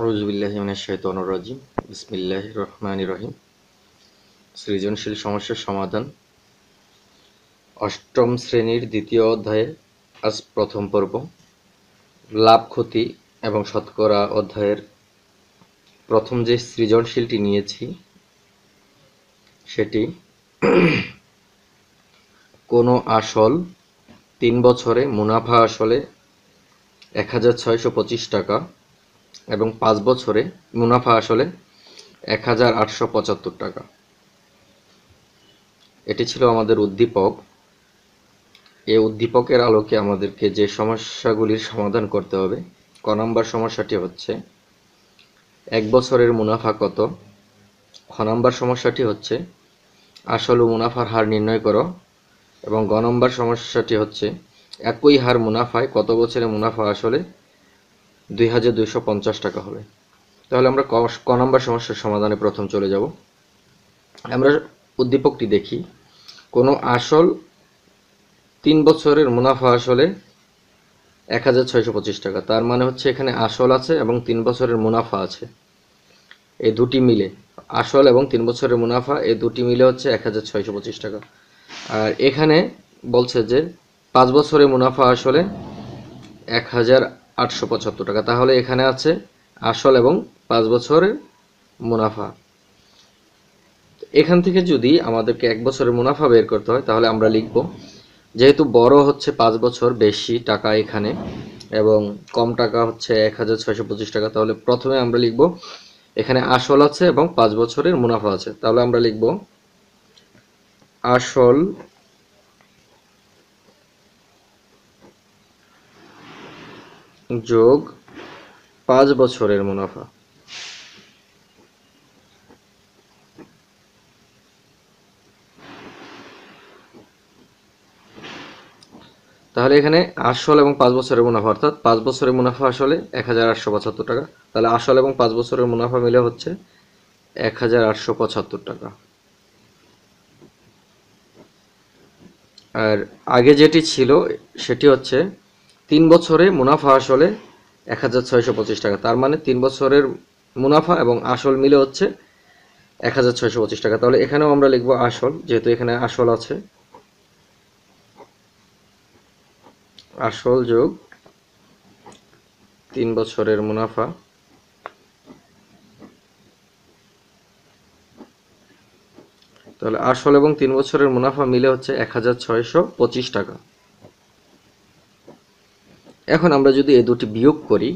আউরুজবিল্লাহিমিনাশাহিতনুরাজিম বিসমিল্লাহ রহমান রহিম সৃজনশীল সমস্যার সমাধান অষ্টম শ্রেণীর দ্বিতীয় অধ্যায়ে আজ প্রথম পর্ব লাভ ক্ষতি এবং শতকরা অধ্যায়ের প্রথম যে সৃজনশীলটি নিয়েছি সেটি কোনো আসল তিন বছরে মুনাফা আসলে এক হাজার ছয়শো পঁচিশ টাকা এবং পাঁচ বছরে মুনাফা আসলে এক হাজার আটশো পঁচাত্তর টাকা এটি ছিল আমাদের উদ্দীপক এ উদ্দীপকের আলোকে আমাদেরকে যে সমস্যাগুলির সমাধান করতে হবে ক নম্বর সমস্যাটি হচ্ছে এক বছরের মুনাফা কত খ নম্বর সমস্যাটি হচ্ছে আসল মুনাফার হার নির্ণয় করো এবং গ নম্বর সমস্যাটি হচ্ছে একই হার মুনাফায় কত বছরের মুনাফা আসলে দুই হাজার দুইশো পঞ্চাশ টাকা হবে তাহলে আমরা ক নম্বর সমস্যার সমাধানে প্রথম চলে যাব আমরা উদ্দীপকটি দেখি কোনো আসল তিন বছরের মুনাফা আসলে এক হাজার ছয়শো পঁচিশ টাকা তার মানে হচ্ছে এখানে আসল আছে এবং তিন বছরের মুনাফা আছে এই দুটি মিলে আসল এবং তিন বছরের মুনাফা এই দুটি মিলে হচ্ছে এক হাজার ছয়শো পঁচিশ টাকা আর এখানে বলছে যে পাঁচ বছরের মুনাফা আসলে এক হাজার আটশো পঁচাত্তর টাকা তাহলে এখানে আছে আসল এবং পাঁচ বছরের মুনাফা এখান থেকে যদি আমাদেরকে এক বছরের মুনাফা বের করতে হয় তাহলে আমরা লিখব যেহেতু বড় হচ্ছে পাঁচ বছর বেশি টাকা এখানে এবং কম টাকা হচ্ছে এক হাজার ছয়শো পঁচিশ টাকা তাহলে প্রথমে আমরা লিখব এখানে আসল আছে এবং পাঁচ বছরের মুনাফা আছে তাহলে আমরা লিখব আসল যোগ পাঁচ বছরের মুনাফা তাহলে এখানে আসল এবং পাঁচ বছরের মুনাফা অর্থাৎ পাঁচ বছরের মুনাফা আসলে এক হাজার আটশো পঁচাত্তর টাকা তাহলে আসল এবং পাঁচ বছরের মুনাফা মিলে হচ্ছে এক হাজার আটশো পঁচাত্তর টাকা আর আগে যেটি ছিল সেটি হচ্ছে তিন বছরে মুনাফা আসলে এক হাজার ছয়শো পঁচিশ টাকা তার মানে তিন বছরের মুনাফা এবং আসল মিলে হচ্ছে এক হাজার ছয়শো পঁচিশ টাকা তাহলে এখানেও আমরা লিখব আসল যেহেতু এখানে আসল আছে আসল যোগ তিন বছরের মুনাফা তাহলে আসল এবং তিন বছরের মুনাফা মিলে হচ্ছে এক হাজার ছয়শো পঁচিশ টাকা এখন আমরা যদি এ দুটি বিয়োগ করি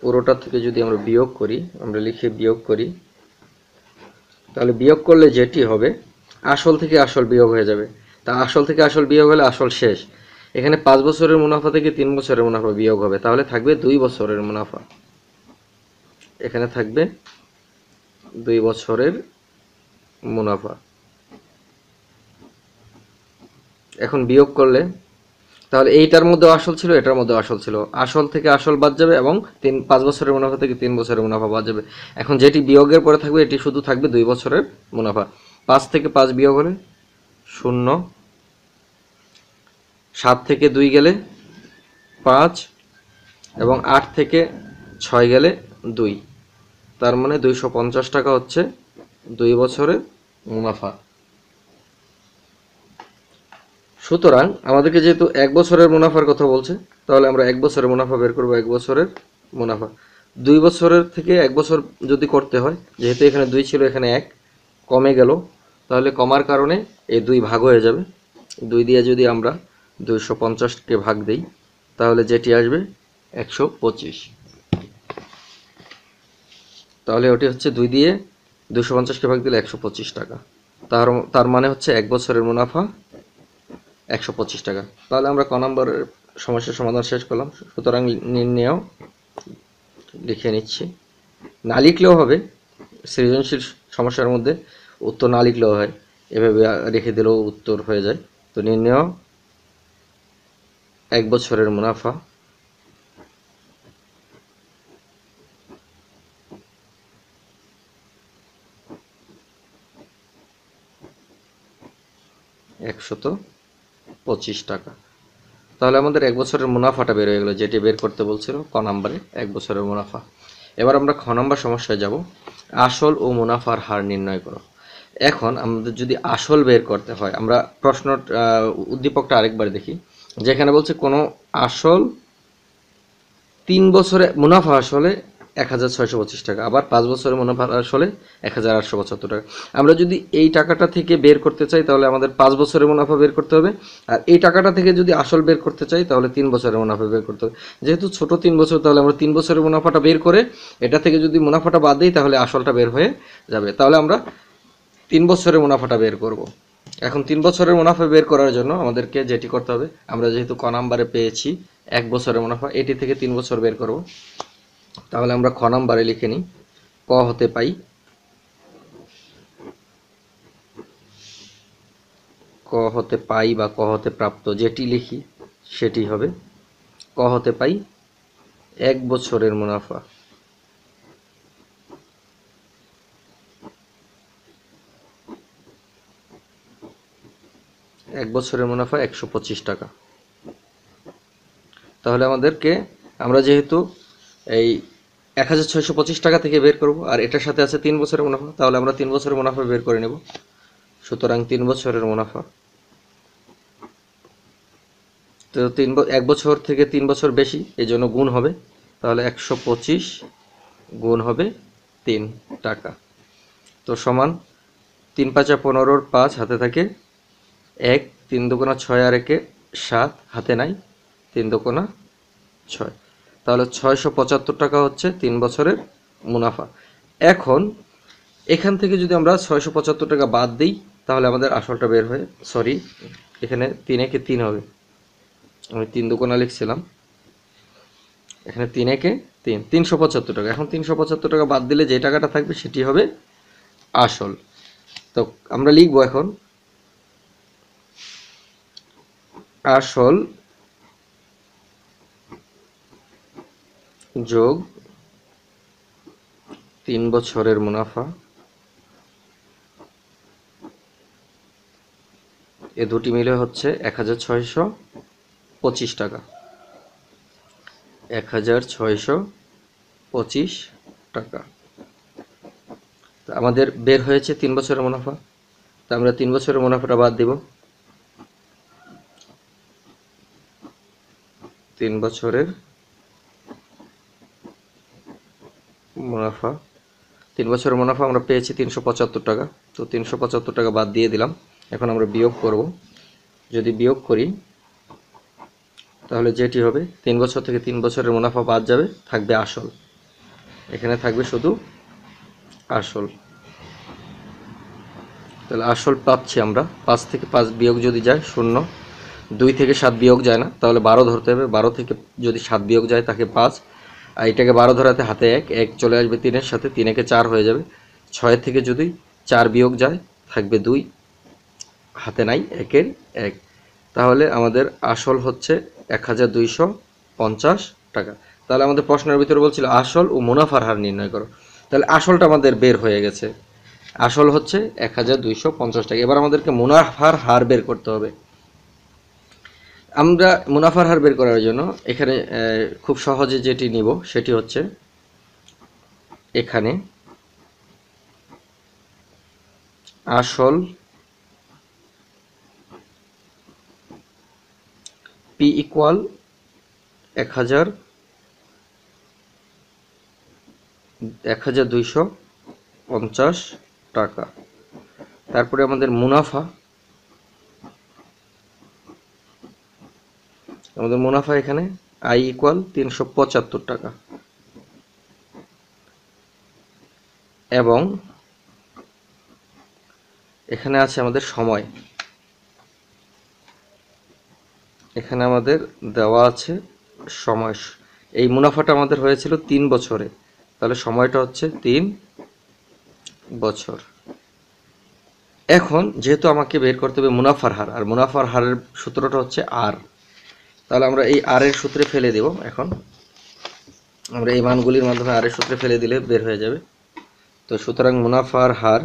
পুরোটা থেকে যদি আমরা বিয়োগ করি আমরা লিখে বিয়োগ করি তাহলে বিয়োগ করলে যেটি হবে আসল থেকে আসল বিয়োগ হয়ে যাবে তা আসল থেকে আসল বিয়োগ হলে আসল শেষ এখানে পাঁচ বছরের মুনাফা থেকে তিন বছরের মুনাফা বিয়োগ হবে তাহলে থাকবে দুই বছরের মুনাফা এখানে থাকবে দুই বছরের মুনাফা এখন বিয়োগ করলে তাহলে এইটার মধ্যে আসল ছিল এটার মধ্যে আসল ছিল আসল থেকে আসল বাদ যাবে এবং তিন পাঁচ বছরের মুনাফা থেকে তিন বছরের মুনাফা বাদ যাবে এখন যেটি বিয়োগের পরে থাকবে এটি শুধু থাকবে দুই বছরের মুনাফা পাঁচ থেকে পাঁচ বিয়োগ হলে শূন্য সাত থেকে দুই গেলে পাঁচ এবং আট থেকে ছয় গেলে দুই তার মানে দুইশো পঞ্চাশ টাকা হচ্ছে দুই বছরের মুনাফা সুতরাং আমাদেরকে যেহেতু এক বছরের মুনাফার কথা বলছে তাহলে আমরা এক বছরের মুনাফা বের করবো এক বছরের মুনাফা দুই বছরের থেকে এক বছর যদি করতে হয় যেহেতু এখানে দুই ছিল এখানে এক কমে গেল তাহলে কমার কারণে এই দুই ভাগ হয়ে যাবে দুই দিয়ে যদি আমরা দুইশো পঞ্চাশকে ভাগ দিই তাহলে যেটি আসবে একশো পঁচিশ তাহলে ওটি হচ্ছে দুই দিয়ে দুশো পঞ্চাশকে ভাগ দিলে একশো পঁচিশ টাকা তার তার মানে হচ্ছে এক বছরের মুনাফা একশো পঁচিশ টাকা তাহলে আমরা ক নম্বরের সমস্যার সমাধান শেষ করলাম সুতরাং নির্ণয় লিখে নিচ্ছি না লিখলেও হবে সৃজনশীল সমস্যার মধ্যে উত্তর না লিখলেও হয় এভাবে রেখে দিলেও উত্তর হয়ে যায় তো নির্ণয় এক বছরের মুনাফা একশত পঁচিশ টাকা তাহলে আমাদের এক বছরের মুনাফাটা বের হয়ে গেলো যেটি বের করতে বলছিল ক নাম্বারে এক বছরের মুনাফা এবার আমরা খ নাম্বার সমস্যায় যাব আসল ও মুনাফার হার নির্ণয় করো এখন আমাদের যদি আসল বের করতে হয় আমরা প্রশ্ন উদ্দীপকটা আরেকবার দেখি যেখানে বলছে কোনো আসল তিন বছরে মুনাফা আসলে এক হাজার ছয়শো পঁচিশ টাকা আবার পাঁচ বছরের মুনাফা আসলে এক হাজার আটশো পঁচাত্তর টাকা আমরা যদি এই টাকাটা থেকে বের করতে চাই তাহলে আমাদের পাঁচ বছরের মুনাফা বের করতে হবে আর এই টাকাটা থেকে যদি আসল বের করতে চাই তাহলে তিন বছরের মুনাফা বের করতে হবে যেহেতু ছোট তিন বছর তাহলে আমরা তিন বছরের মুনাফাটা বের করে এটা থেকে যদি মুনাফাটা বাদ দিই তাহলে আসলটা বের হয়ে যাবে তাহলে আমরা তিন বছরের মুনাফাটা বের করব এখন তিন বছরের মুনাফা বের করার জন্য আমাদেরকে যেটি করতে হবে আমরা যেহেতু ক নাম্বারে পেয়েছি এক বছরের মুনাফা এটি থেকে তিন বছর বের করব তাহলে আমরা খ নাম্বারে লিখে নিই ক হতে পাই ক হতে পাই বা ক হতে প্রাপ্ত যেটি লিখি সেটি হবে ক হতে পাই এক বছরের মুনাফা এক বছরের মুনাফা একশো টাকা তাহলে আমাদেরকে আমরা যেহেতু এই এক হাজার ছয়শো পঁচিশ টাকা থেকে বের করব আর এটার সাথে আছে তিন বছরের মুনাফা তাহলে আমরা তিন বছরের মুনাফা বের করে নেব সুতরাং তিন বছরের মুনাফা তো তিন এক বছর থেকে তিন বছর বেশি এই জন্য গুণ হবে তাহলে একশো পঁচিশ গুণ হবে তিন টাকা তো সমান তিন পাঁচা পনেরোর পাঁচ হাতে থাকে এক তিন দোকানা ছয় আর একে সাত হাতে নাই তিন দোকানা ছয় তাহলে ছয়শো পঁচাত্তর টাকা হচ্ছে তিন বছরের মুনাফা এখন এখান থেকে যদি আমরা ছয়শো পঁচাত্তর টাকা বাদ দিই তাহলে আমাদের আসলটা বের হয় সরি এখানে তিন একে তিন হবে আমি তিন দোকানা লিখছিলাম এখানে তিন একে তিন তিনশো পঁচাত্তর টাকা এখন তিনশো পঁচাত্তর টাকা বাদ দিলে যে টাকাটা থাকবে সেটি হবে আসল তো আমরা লিখবো এখন আসল যোগ তিন বছরের মুনাফা এ দুটি মিলে হচ্ছে এক হাজার ছয়শো পঁচিশ টাকা এক হাজার ছয়শো পঁচিশ টাকা আমাদের বের হয়েছে তিন বছরের মুনাফা তা আমরা তিন বছরের মুনাফাটা বাদ দিব তিন বছরের তিন বছরের মুনাফা আমরা পেয়েছি তিনশো পঁচাত্তর টাকা তো তিনশো পঁচাত্তর টাকা বাদ দিয়ে দিলাম এখন আমরা বিয়োগ করব যদি বিয়োগ করি তাহলে যেটি হবে তিন বছর থেকে তিন বছরের মুনাফা বাদ যাবে থাকবে আসল এখানে থাকবে শুধু আসল তাহলে আসল পাচ্ছি আমরা পাঁচ থেকে পাঁচ বিয়োগ যদি যায় শূন্য দুই থেকে সাত বিয়োগ যায় না তাহলে বারো ধরতে হবে বারো থেকে যদি সাত বিয়োগ যায় তাকে পাঁচ এটাকে বারো ধরাতে হাতে এক এক চলে আসবে তিনের সাথে তিন একে চার হয়ে যাবে ছয়ের থেকে যদি চার বিয়োগ যায় থাকবে দুই হাতে নাই একের এক তাহলে আমাদের আসল হচ্ছে এক টাকা তাহলে আমাদের প্রশ্নের ভিতরে বলছিল আসল ও মুনাফার হার নির্ণয় করো তাহলে আসলটা আমাদের বের হয়ে গেছে আসল হচ্ছে এক টাকা এবার আমাদেরকে মুনাফার হার বের করতে হবে আমরা মুনাফার হার বের করার জন্য এখানে খুব সহজে যেটি নিব সেটি হচ্ছে এখানে আসল পি ইকুয়াল এক হাজার এক হাজার দুইশো পঞ্চাশ টাকা তারপরে আমাদের মুনাফা আমাদের মুনাফা এখানে আই ইকুয়াল তিনশো পঁচাত্তর টাকা এবং এখানে আছে আমাদের সময় এখানে আমাদের দেওয়া আছে সময় এই মুনাফাটা আমাদের হয়েছিল তিন বছরে তাহলে সময়টা হচ্ছে তিন বছর এখন যেহেতু আমাকে বের করতে হবে মুনাফার হার আর মুনাফার হারের সূত্রটা হচ্ছে আর তাহলে আমরা এই আর এর সূত্রে ফেলে দেব এখন আমরা এই মানগুলির মাধ্যমে আর এর সূত্রে ফেলে দিলে বের হয়ে যাবে তো সুতরাং মুনাফার হার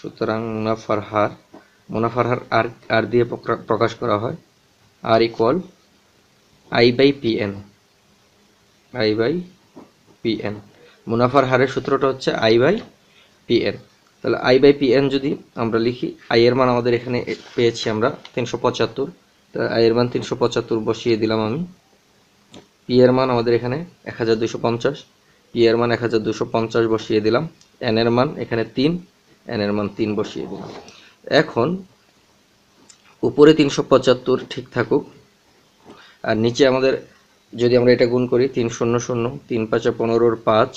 সুতরাং মুনাফার হার মুনাফার হার আর আর দিয়ে প্রকাশ করা হয় R equal I by PN I by PN মুনাফার হারের সূত্রটা হচ্ছে আই বাই পিএন তাহলে আই বাই পি এন যদি আমরা লিখি আই এর মান আমাদের এখানে পেয়েছি আমরা তিনশো পঁচাত্তর আই এর মান তিনশো পঁচাত্তর বসিয়ে দিলাম আমি পি এর মান আমাদের এখানে এক হাজার দুশো পঞ্চাশ পি এর মান এক হাজার দুশো পঞ্চাশ বসিয়ে দিলাম এন এর মান এখানে তিন এন এর মান তিন বসিয়ে দিলাম এখন উপরে তিনশো পঁচাত্তর ঠিক থাকুক আর নিচে আমাদের যদি আমরা এটা গুণ করি তিন শূন্য শূন্য তিন পাঁচে পনেরোর পাঁচ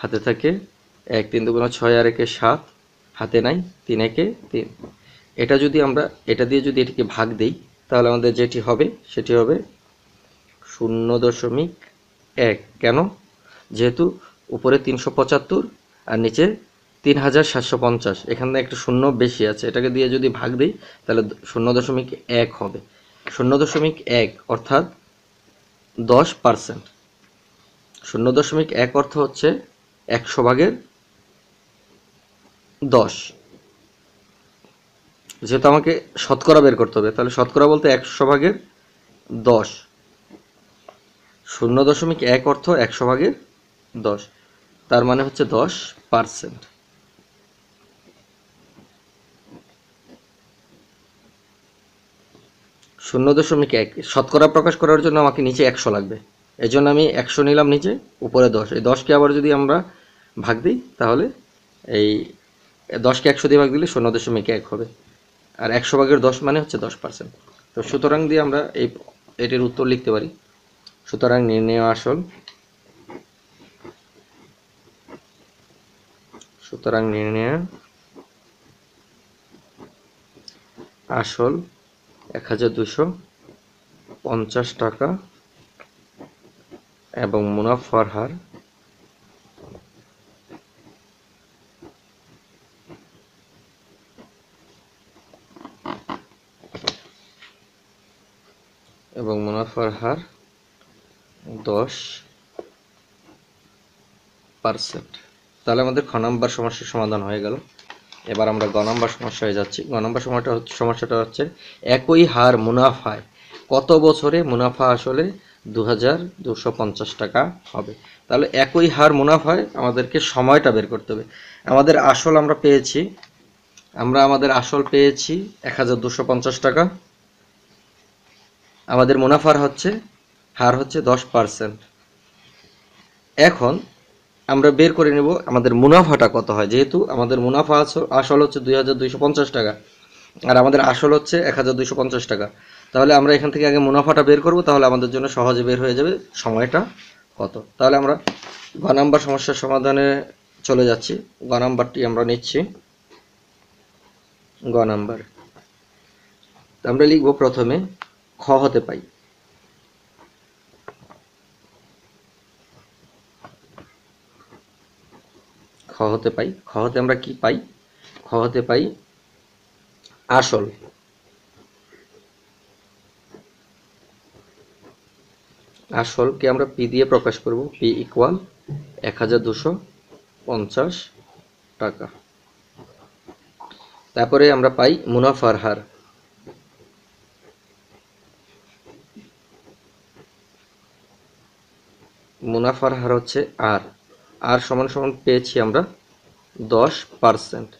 হাতে থাকে এক তিন দুগুণ ছয় আর একে সাত হাতে নাই তিন একে তিন এটা যদি আমরা এটা দিয়ে যদি এটিকে ভাগ দিই তাহলে আমাদের যেটি হবে সেটি হবে শূন্য দশমিক এক কেন যেহেতু উপরে তিনশো পঁচাত্তর আর নিচে তিন হাজার সাতশো পঞ্চাশ এখানে একটা শূন্য বেশি আছে এটাকে দিয়ে যদি ভাগ দিই তাহলে শূন্য দশমিক এক হবে শূন্য দশমিক এক অর্থাৎ দশ পার্সেন্ট শূন্য দশমিক এক অর্থ হচ্ছে একশো ভাগের দশ যেহেতু আমাকে শতকরা বের করতে হবে তাহলে শতকরা বলতে একশো ভাগের দশ শূন্য দশমিক এক অর্থ একশো ভাগের দশ তার মানে হচ্ছে দশ পারসেন্ট শূন্য দশমিক এক শতকরা প্রকাশ করার জন্য আমাকে নিচে একশো লাগবে এই জন্য আমি একশো নিলাম নিচে উপরে দশ এই দশকে আবার যদি আমরা ভাগ দিই তাহলে এই দশকে একশো দিয়ে ভাগ দিলে শূন্য দশমিক এক হবে আর একশো ভাগের দশ মানে হচ্ছে দশ পার্সেন্ট তো সুতরাং দিয়ে আমরা এই এটির উত্তর লিখতে পারি সুতরাং নির্ণয় আসল সুতরাং নির্ণয় আসল এক হাজার দুশো পঞ্চাশ টাকা এবং মুনাফার হার এবং মুনাফার হার দশ পারসেন্ট তাহলে আমাদের খ নাম্বার সমস্যার সমাধান হয়ে গেল এবার আমরা গ নাম্বার সমস্যায় যাচ্ছি গ নাম্বার সমস্যাটা সমস্যাটা হচ্ছে একই হার মুনাফায় কত বছরে মুনাফা আসলে দু টাকা হবে তাহলে একই হার মুনাফায় আমাদেরকে সময়টা বের করতে হবে আমাদের আসল আমরা পেয়েছি আমরা আমাদের আসল পেয়েছি এক টাকা আমাদের মুনাফার হচ্ছে হার হচ্ছে দশ পারসেন্ট এখন আমরা বের করে নেব আমাদের মুনাফাটা কত হয় যেহেতু আমাদের মুনাফা আসল হচ্ছে দুই হাজার টাকা আর আমাদের আসল হচ্ছে এক টাকা তাহলে আমরা এখান থেকে আগে মুনাফাটা বের করব তাহলে আমাদের জন্য সহজে বের হয়ে যাবে সময়টা কত তাহলে আমরা গ নাম্বার সমস্যার সমাধানে চলে যাচ্ছি গ নাম্বারটি আমরা নিচ্ছি গ নাম্বার আমরা লিখব প্রথমে খ হতে পাই খ হতে পাই খ হতে আমরা কি পাই খ হতে পাই আসল আসলকে আমরা পি দিয়ে প্রকাশ করব পি ইকুয়াল এক হাজার দুশো পঞ্চাশ টাকা তারপরে আমরা পাই মুনাফার হার মুনাফার হার হচ্ছে আর আর সমান সমান পেয়েছি আমরা দশ পারসেন্ট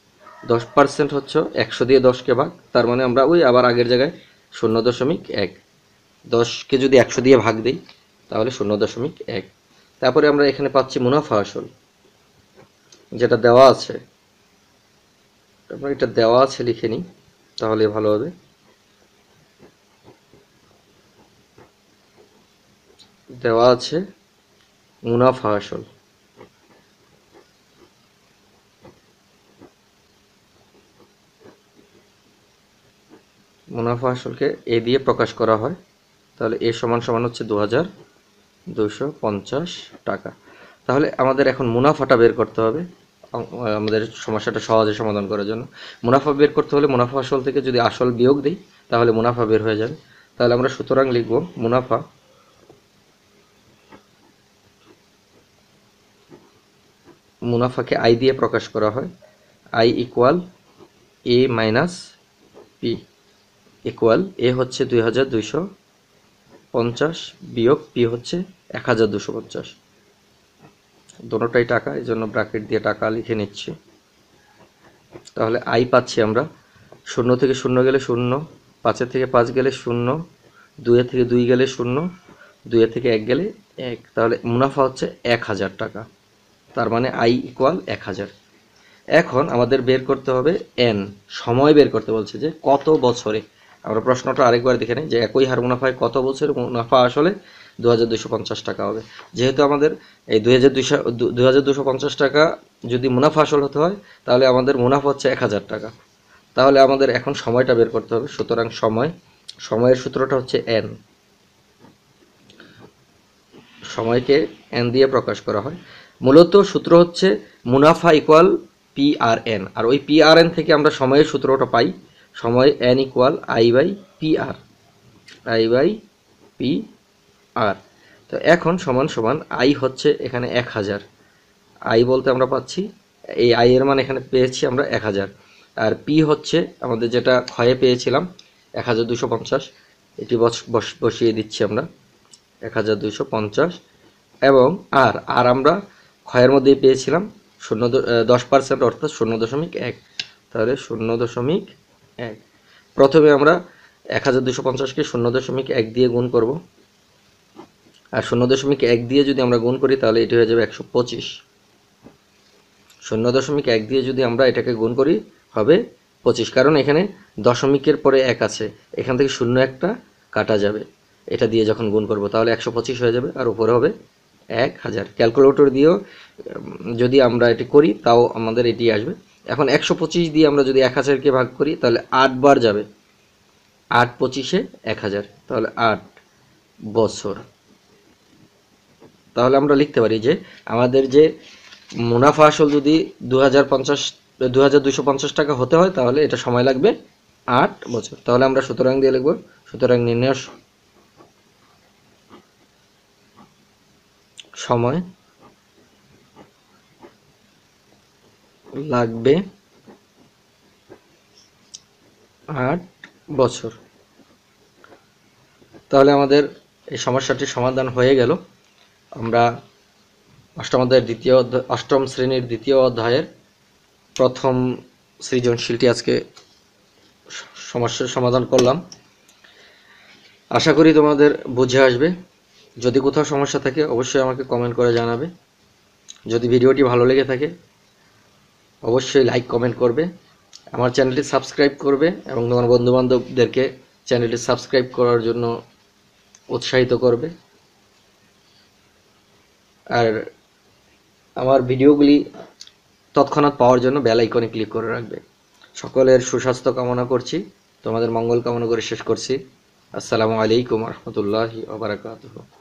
দশ পারসেন্ট হচ্ছে একশো দিয়ে দশকে ভাগ তার মানে আমরা ওই আবার আগের জায়গায় শূন্য দশমিক এক দশকে যদি একশো দিয়ে ভাগ দিই তাহলে শূন্য দশমিক এক তারপরে আমরা এখানে পাচ্ছি মুনাফা আসল যেটা দেওয়া আছে আমরা এটা দেওয়া আছে লিখে নিই তাহলে ভালো হবে দেওয়া আছে মুনাফা আসল মুনাফা আসলকে এ দিয়ে প্রকাশ করা হয় তাহলে এ সমান সমান হচ্ছে দু হাজার টাকা তাহলে আমাদের এখন মুনাফাটা বের করতে হবে আমাদের সমস্যাটা সহজে সমাধান করার জন্য মুনাফা বের করতে হলে মুনাফা আসল থেকে যদি আসল বিয়োগ দিই তাহলে মুনাফা বের হয়ে যাবে তাহলে আমরা সুতরাং লিখব মুনাফা মুনাফাকে আই দিয়ে প্রকাশ করা হয় I equal A minus P equal A হচ্ছে দুই হাজার দুইশো পঞ্চাশ বিয়োগ পি হচ্ছে এক হাজার দুশো পঞ্চাশ দোনোটাই টাকা এই জন্য ব্র্যাকেট দিয়ে টাকা লিখে নিচ্ছি তাহলে আই পাচ্ছি আমরা শূন্য থেকে শূন্য গেলে শূন্য পাঁচের থেকে পাঁচ গেলে শূন্য দুয়ে থেকে দুই গেলে শূন্য দুয়ে থেকে এক গেলে এক তাহলে মুনাফা হচ্ছে এক হাজার টাকা তার মানে আই ইকুয়াল এক হাজার এখন আমাদের বের করতে হবে এন সময় বের করতে বলছে যে কত বছরে আমরা প্রশ্নটা আরেকবার দেখে নিই যে একই হার মুনাফায় কত বছর মুনাফা আসলে দু টাকা হবে যেহেতু আমাদের এই দু হাজার টাকা যদি মুনাফা আসল হতে হয় তাহলে আমাদের মুনাফা হচ্ছে এক হাজার টাকা তাহলে আমাদের এখন সময়টা বের করতে হবে সুতরাং সময় সময়ের সূত্রটা হচ্ছে এন সময়কে এন দিয়ে প্রকাশ করা হয় মূলত সূত্র হচ্ছে মুনাফা ইকুয়াল পিআরএন আর ওই পিআরএন থেকে আমরা সময়ের সূত্রটা পাই সময় N equal I by PR I by P R তো এখন সমান সমান আই হচ্ছে এখানে এক হাজার আই বলতে আমরা পাচ্ছি এই আই এর মান এখানে পেয়েছি আমরা এক হাজার আর পি হচ্ছে আমাদের যেটা ক্ষয়ে পেয়েছিলাম এক হাজার দুশো পঞ্চাশ এটি বসিয়ে দিচ্ছি আমরা এক হাজার দুশো পঞ্চাশ এবং আর আর আমরা ক্ষয়ের মধ্যেই পেয়েছিলাম শূন্য দশ পার্সেন্ট অর্থাৎ শূন্য দশমিক এক তাহলে শূন্য দশমিক এক প্রথমে আমরা এক হাজার দুশো পঞ্চাশকে শূন্য দশমিক এক দিয়ে গুণ করব আর শূন্য দশমিক এক দিয়ে যদি আমরা গুণ করি তাহলে এটি হয়ে যাবে একশো পঁচিশ শূন্য দশমিক এক দিয়ে যদি আমরা এটাকে গুণ করি হবে পঁচিশ কারণ এখানে দশমিকের পরে এক আছে এখান থেকে শূন্য একটা কাটা যাবে এটা দিয়ে যখন গুণ করব তাহলে একশো পঁচিশ হয়ে যাবে আর উপরে হবে এক হাজার ক্যালকুলেটর দিয়েও যদি আমরা এটি করি তাও আমাদের এটি আসবে এখন একশো পঁচিশ দিয়ে আমরা যদি এক হাজারকে ভাগ করি তাহলে আটবার যাবে আট পঁচিশে এক হাজার তাহলে আট বছর তাহলে আমরা লিখতে পারি যে আমাদের যে মুনাফা আসল যদি দু হাজার পঞ্চাশ দু হাজার দুশো পঞ্চাশ টাকা হতে হয় তাহলে এটা সময় লাগবে আট বছর তাহলে আমরা সুতরাং দিয়ে লিখব সুতরাং নির্ণয় সময় লাগবে আট বছর তাহলে আমাদের এই সমস্যাটির সমাধান হয়ে গেল আমরা অষ্টম অধ্যায়ের দ্বিতীয় অষ্টম শ্রেণীর দ্বিতীয় অধ্যায়ের প্রথম সৃজনশীলটি আজকে সমস্যার সমাধান করলাম আশা করি তোমাদের বুঝে আসবে যদি কোথাও সমস্যা থাকে অবশ্যই আমাকে কমেন্ট করে জানাবে যদি ভিডিওটি ভালো লেগে থাকে অবশ্যই লাইক কমেন্ট করবে আমার চ্যানেলটি সাবস্ক্রাইব করবে এবং তোমার বন্ধুবান্ধবদেরকে চ্যানেলটি সাবস্ক্রাইব করার জন্য উৎসাহিত করবে আর আমার ভিডিওগুলি তৎক্ষণাৎ পাওয়ার জন্য বেল আইকনে ক্লিক করে রাখবে সকলের সুস্বাস্থ্য কামনা করছি তোমাদের মঙ্গল কামনা করে শেষ করছি আসসালামু আলাইকুম রহমতুল্লাহ ওবরাকাতহ